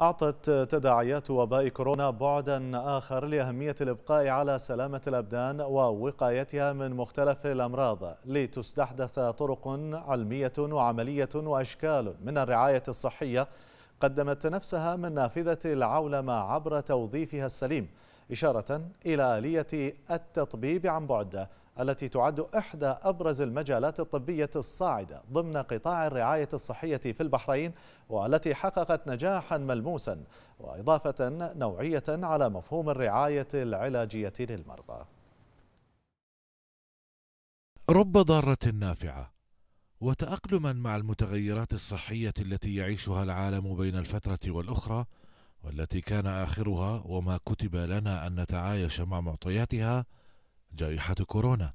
أعطت تداعيات وباء كورونا بعدا آخر لأهمية الإبقاء على سلامة الأبدان ووقايتها من مختلف الأمراض لتستحدث طرق علمية وعملية وأشكال من الرعاية الصحية قدمت نفسها من نافذة العولمة عبر توظيفها السليم إشارة إلى آلية التطبيب عن بعد التي تعد إحدى أبرز المجالات الطبية الصاعدة ضمن قطاع الرعاية الصحية في البحرين والتي حققت نجاحا ملموسا وإضافة نوعية على مفهوم الرعاية العلاجية للمرضى رب ضارة نافعة وتأقلما مع المتغيرات الصحية التي يعيشها العالم بين الفترة والأخرى والتي كان آخرها وما كتب لنا أن نتعايش مع معطياتها جائحة كورونا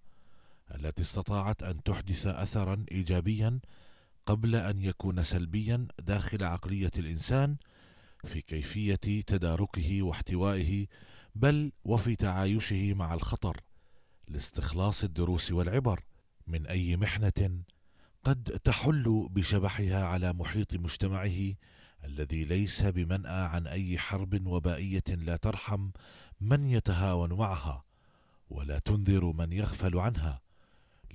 التي استطاعت أن تحدث أثرا إيجابيا قبل أن يكون سلبيا داخل عقلية الإنسان في كيفية تداركه واحتوائه بل وفي تعايشه مع الخطر لاستخلاص الدروس والعبر من أي محنة قد تحل بشبحها على محيط مجتمعه الذي ليس بمنأى عن أي حرب وبائية لا ترحم من يتهاون معها ولا تنذر من يغفل عنها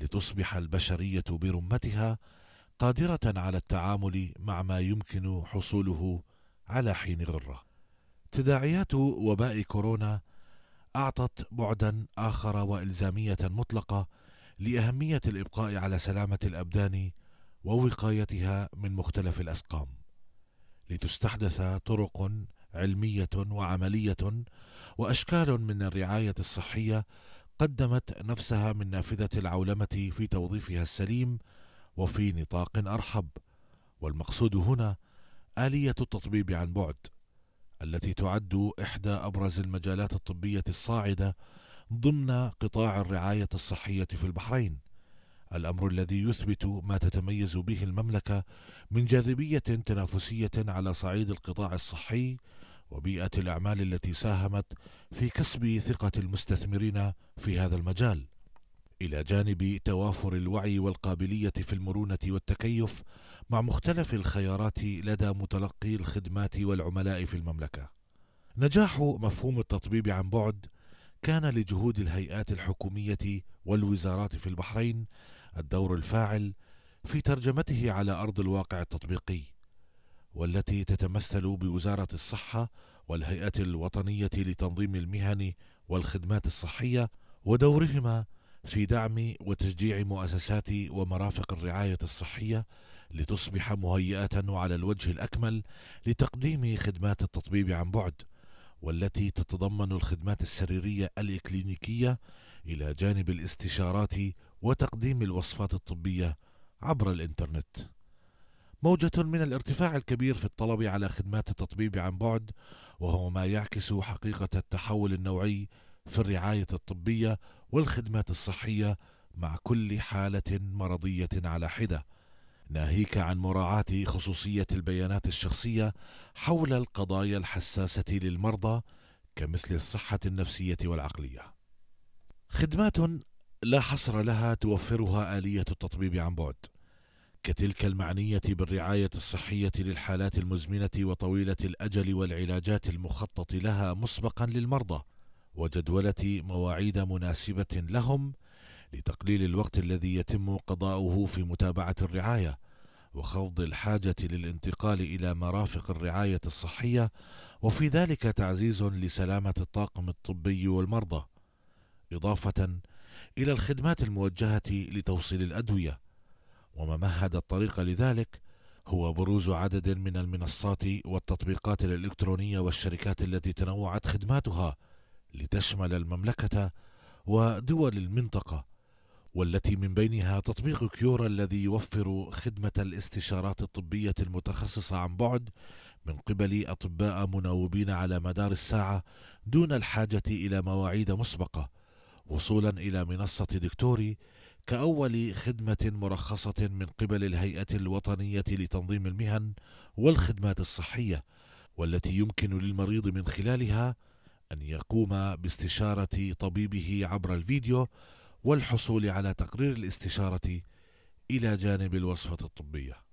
لتصبح البشرية برمتها قادرة على التعامل مع ما يمكن حصوله على حين غرة. تداعيات وباء كورونا أعطت بعدا آخر وإلزامية مطلقة لأهمية الإبقاء على سلامة الأبدان ووقايتها من مختلف الأسقام. لتستحدث طرق علميه وعمليه واشكال من الرعايه الصحيه قدمت نفسها من نافذه العولمه في توظيفها السليم وفي نطاق ارحب والمقصود هنا اليه التطبيب عن بعد التي تعد احدى ابرز المجالات الطبيه الصاعده ضمن قطاع الرعايه الصحيه في البحرين الأمر الذي يثبت ما تتميز به المملكة من جاذبية تنافسية على صعيد القطاع الصحي وبيئة الأعمال التي ساهمت في كسب ثقة المستثمرين في هذا المجال إلى جانب توافر الوعي والقابلية في المرونة والتكيف مع مختلف الخيارات لدى متلقي الخدمات والعملاء في المملكة. نجاح مفهوم التطبيب عن بعد كان لجهود الهيئات الحكومية والوزارات في البحرين الدور الفاعل في ترجمته على أرض الواقع التطبيقي والتي تتمثل بوزارة الصحة والهيئة الوطنية لتنظيم المهن والخدمات الصحية ودورهما في دعم وتشجيع مؤسسات ومرافق الرعاية الصحية لتصبح مهيئة على الوجه الأكمل لتقديم خدمات التطبيب عن بعد والتي تتضمن الخدمات السريرية الإكلينيكية إلى جانب الاستشارات وتقديم الوصفات الطبية عبر الإنترنت. موجة من الارتفاع الكبير في الطلب على خدمات التطبيب عن بعد وهو ما يعكس حقيقة التحول النوعي في الرعاية الطبية والخدمات الصحية مع كل حالة مرضية على حدة. ناهيك عن مراعاة خصوصية البيانات الشخصية حول القضايا الحساسة للمرضى كمثل الصحة النفسية والعقلية. خدمات لا حصر لها توفرها آلية التطبيب عن بعد كتلك المعنية بالرعاية الصحية للحالات المزمنة وطويلة الأجل والعلاجات المخطط لها مسبقا للمرضى وجدولة مواعيد مناسبة لهم لتقليل الوقت الذي يتم قضاؤه في متابعة الرعاية وخفض الحاجة للانتقال إلى مرافق الرعاية الصحية وفي ذلك تعزيز لسلامة الطاقم الطبي والمرضى إضافة إلى الخدمات الموجهة لتوصيل الأدوية وما مهد الطريق لذلك هو بروز عدد من المنصات والتطبيقات الإلكترونية والشركات التي تنوعت خدماتها لتشمل المملكة ودول المنطقة والتي من بينها تطبيق كيورا الذي يوفر خدمة الاستشارات الطبية المتخصصة عن بعد من قبل أطباء مناوبين على مدار الساعة دون الحاجة إلى مواعيد مسبقة وصولا إلى منصة دكتوري كأول خدمة مرخصة من قبل الهيئة الوطنية لتنظيم المهن والخدمات الصحية والتي يمكن للمريض من خلالها أن يقوم باستشارة طبيبه عبر الفيديو والحصول على تقرير الاستشارة إلى جانب الوصفة الطبية